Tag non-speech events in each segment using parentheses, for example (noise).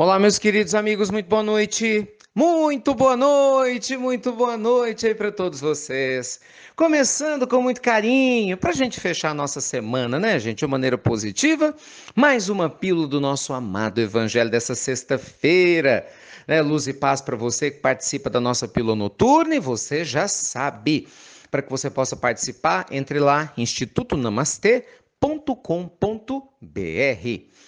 Olá, meus queridos amigos, muito boa noite. Muito boa noite, muito boa noite aí para todos vocês. Começando com muito carinho, para a gente fechar a nossa semana, né, gente? De maneira positiva, mais uma pílula do nosso amado Evangelho dessa sexta-feira. Né? Luz e paz para você que participa da nossa pílula noturna e você já sabe. Para que você possa participar, entre lá, Instituto Namastê com.br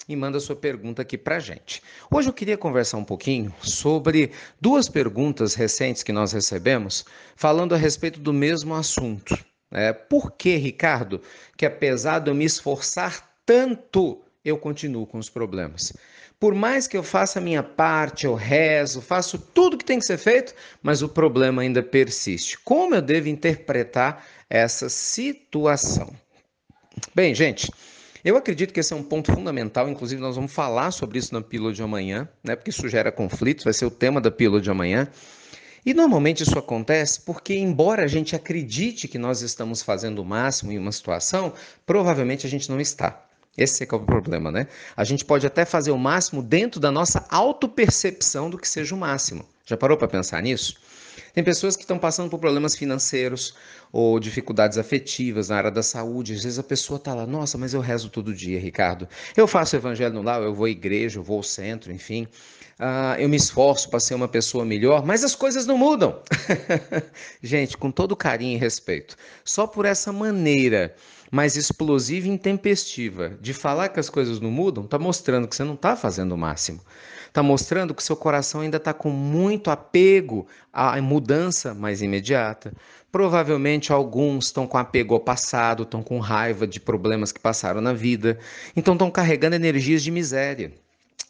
e manda sua pergunta aqui para gente. Hoje eu queria conversar um pouquinho sobre duas perguntas recentes que nós recebemos falando a respeito do mesmo assunto. É, por que, Ricardo, que apesar de eu me esforçar tanto, eu continuo com os problemas? Por mais que eu faça a minha parte, eu rezo, faço tudo que tem que ser feito, mas o problema ainda persiste. Como eu devo interpretar essa situação? Bem, gente, eu acredito que esse é um ponto fundamental, inclusive nós vamos falar sobre isso na pílula de amanhã, né? Porque isso gera conflitos, vai ser o tema da pílula de amanhã. E normalmente isso acontece porque, embora a gente acredite que nós estamos fazendo o máximo em uma situação, provavelmente a gente não está. Esse é que é o problema, né? A gente pode até fazer o máximo dentro da nossa autopercepção do que seja o máximo. Já parou para pensar nisso? Tem pessoas que estão passando por problemas financeiros ou dificuldades afetivas na área da saúde. Às vezes a pessoa está lá, nossa, mas eu rezo todo dia, Ricardo. Eu faço evangelho no lar, eu vou à igreja, eu vou ao centro, enfim. Uh, eu me esforço para ser uma pessoa melhor, mas as coisas não mudam. (laughs) Gente, com todo carinho e respeito, só por essa maneira mais explosiva e intempestiva de falar que as coisas não mudam, está mostrando que você não está fazendo o máximo. Está mostrando que seu coração ainda está com muito apego a mudança mudança mais imediata. Provavelmente alguns estão com apego ao passado, estão com raiva de problemas que passaram na vida, então estão carregando energias de miséria.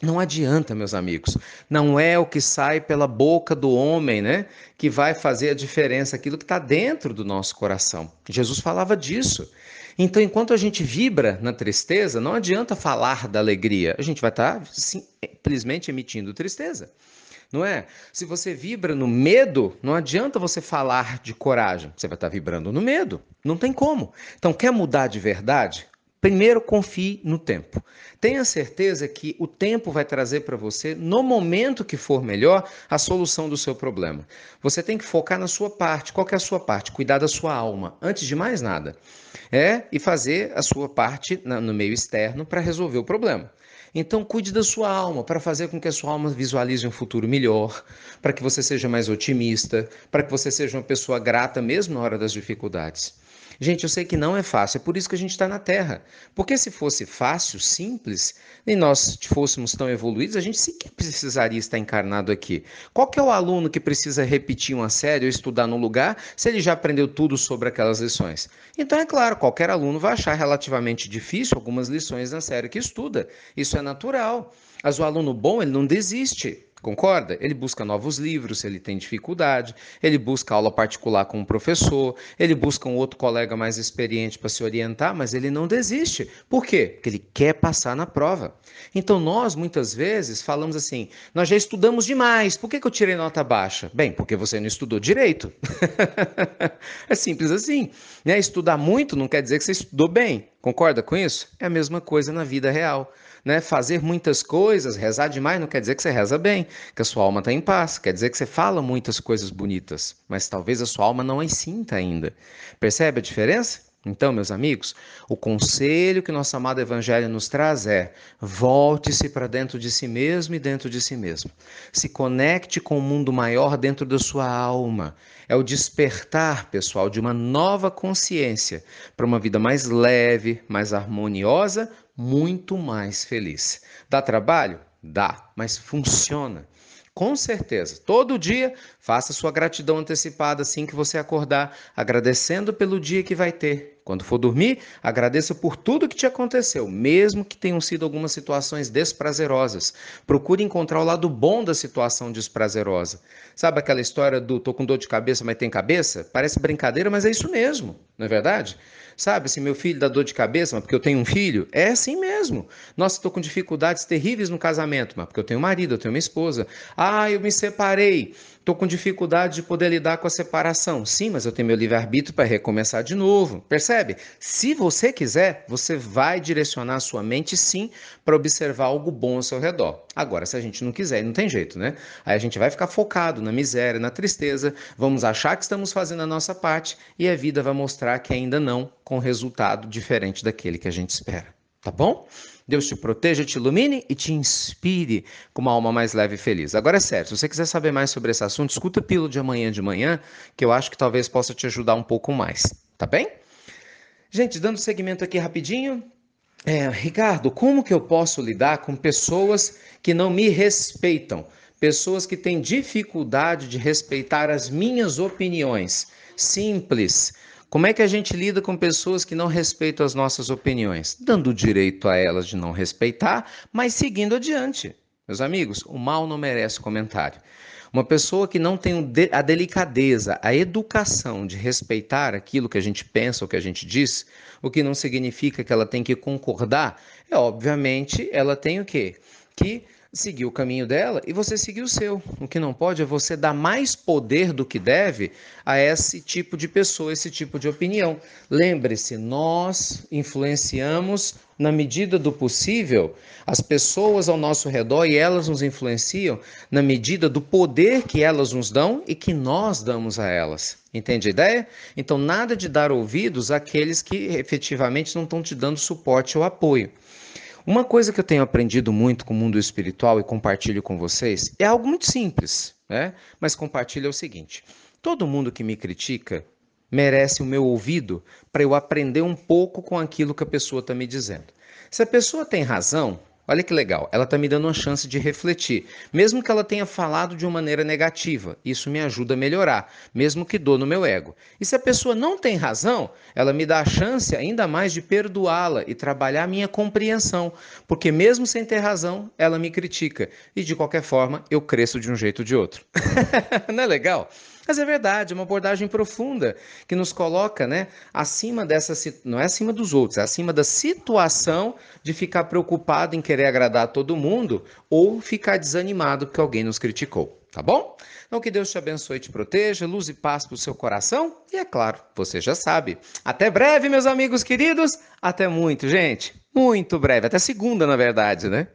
Não adianta, meus amigos. Não é o que sai pela boca do homem, né, que vai fazer a diferença, aquilo que está dentro do nosso coração. Jesus falava disso. Então, enquanto a gente vibra na tristeza, não adianta falar da alegria. A gente vai estar tá, simplesmente emitindo tristeza não é? Se você vibra no medo, não adianta você falar de coragem. Você vai estar vibrando no medo. Não tem como. Então, quer mudar de verdade? Primeiro, confie no tempo. Tenha certeza que o tempo vai trazer para você, no momento que for melhor, a solução do seu problema. Você tem que focar na sua parte. Qual é a sua parte? Cuidar da sua alma, antes de mais nada. É, e fazer a sua parte no meio externo para resolver o problema. Então, cuide da sua alma para fazer com que a sua alma visualize um futuro melhor, para que você seja mais otimista, para que você seja uma pessoa grata mesmo na hora das dificuldades. Gente, eu sei que não é fácil, é por isso que a gente está na Terra. Porque se fosse fácil, simples, e nós fôssemos tão evoluídos, a gente sequer precisaria estar encarnado aqui. Qual que é o aluno que precisa repetir uma série ou estudar num lugar se ele já aprendeu tudo sobre aquelas lições? Então, é claro, qualquer aluno vai achar relativamente difícil algumas lições na série que estuda. Isso é natural. Mas o aluno bom, ele não desiste. Concorda? Ele busca novos livros se ele tem dificuldade, ele busca aula particular com o um professor, ele busca um outro colega mais experiente para se orientar, mas ele não desiste. Por quê? Porque ele quer passar na prova. Então nós muitas vezes falamos assim: nós já estudamos demais, por que, que eu tirei nota baixa? Bem, porque você não estudou direito. (laughs) é simples assim. Né? Estudar muito não quer dizer que você estudou bem. Concorda com isso? É a mesma coisa na vida real. Né? Fazer muitas coisas, rezar demais, não quer dizer que você reza bem, que a sua alma está em paz. Quer dizer que você fala muitas coisas bonitas, mas talvez a sua alma não as sinta ainda. Percebe a diferença? Então, meus amigos, o conselho que nosso amado Evangelho nos traz é: volte-se para dentro de si mesmo e dentro de si mesmo. Se conecte com o mundo maior dentro da sua alma. É o despertar, pessoal, de uma nova consciência para uma vida mais leve, mais harmoniosa, muito mais feliz. Dá trabalho? Dá, mas funciona. Com certeza. Todo dia, faça sua gratidão antecipada assim que você acordar, agradecendo pelo dia que vai ter, quando for dormir, agradeça por tudo que te aconteceu, mesmo que tenham sido algumas situações desprazerosas. Procure encontrar o lado bom da situação desprazerosa. Sabe aquela história do tô com dor de cabeça, mas tem cabeça? Parece brincadeira, mas é isso mesmo, não é verdade? Sabe, se meu filho dá dor de cabeça, mas porque eu tenho um filho, é assim mesmo. Nossa, estou com dificuldades terríveis no casamento, mas porque eu tenho um marido, eu tenho uma esposa. Ah, eu me separei, Estou com dificuldade de poder lidar com a separação. Sim, mas eu tenho meu livre-arbítrio para recomeçar de novo. Percebe? Se você quiser, você vai direcionar a sua mente, sim, para observar algo bom ao seu redor. Agora, se a gente não quiser, não tem jeito, né? Aí a gente vai ficar focado na miséria, na tristeza, vamos achar que estamos fazendo a nossa parte e a vida vai mostrar que ainda não, com resultado diferente daquele que a gente espera. Tá bom? Deus te proteja, te ilumine e te inspire com uma alma mais leve e feliz. Agora é sério, se você quiser saber mais sobre esse assunto, escuta o pílula de amanhã de manhã, que eu acho que talvez possa te ajudar um pouco mais, tá bem? Gente, dando segmento aqui rapidinho. É, Ricardo, como que eu posso lidar com pessoas que não me respeitam? Pessoas que têm dificuldade de respeitar as minhas opiniões. Simples. Como é que a gente lida com pessoas que não respeitam as nossas opiniões? Dando o direito a elas de não respeitar, mas seguindo adiante. Meus amigos, o mal não merece comentário. Uma pessoa que não tem a delicadeza, a educação de respeitar aquilo que a gente pensa, o que a gente diz, o que não significa que ela tem que concordar, é obviamente ela tem o quê? Que Seguir o caminho dela e você seguir o seu. O que não pode é você dar mais poder do que deve a esse tipo de pessoa, esse tipo de opinião. Lembre-se, nós influenciamos na medida do possível as pessoas ao nosso redor e elas nos influenciam na medida do poder que elas nos dão e que nós damos a elas. Entende a ideia? Então, nada de dar ouvidos àqueles que efetivamente não estão te dando suporte ou apoio. Uma coisa que eu tenho aprendido muito com o mundo espiritual e compartilho com vocês é algo muito simples, né? Mas compartilho é o seguinte: todo mundo que me critica merece o meu ouvido para eu aprender um pouco com aquilo que a pessoa está me dizendo. Se a pessoa tem razão, Olha que legal, ela está me dando uma chance de refletir. Mesmo que ela tenha falado de uma maneira negativa, isso me ajuda a melhorar, mesmo que dou no meu ego. E se a pessoa não tem razão, ela me dá a chance ainda mais de perdoá-la e trabalhar minha compreensão, porque mesmo sem ter razão, ela me critica. E de qualquer forma, eu cresço de um jeito ou de outro. (laughs) não é legal? Mas é verdade, é uma abordagem profunda que nos coloca, né, acima dessa não é acima dos outros, é acima da situação de ficar preocupado em querer agradar todo mundo ou ficar desanimado porque alguém nos criticou, tá bom? Então que Deus te abençoe, te proteja, luz e paz para o seu coração e é claro, você já sabe. Até breve, meus amigos queridos, até muito, gente, muito breve, até segunda na verdade, né?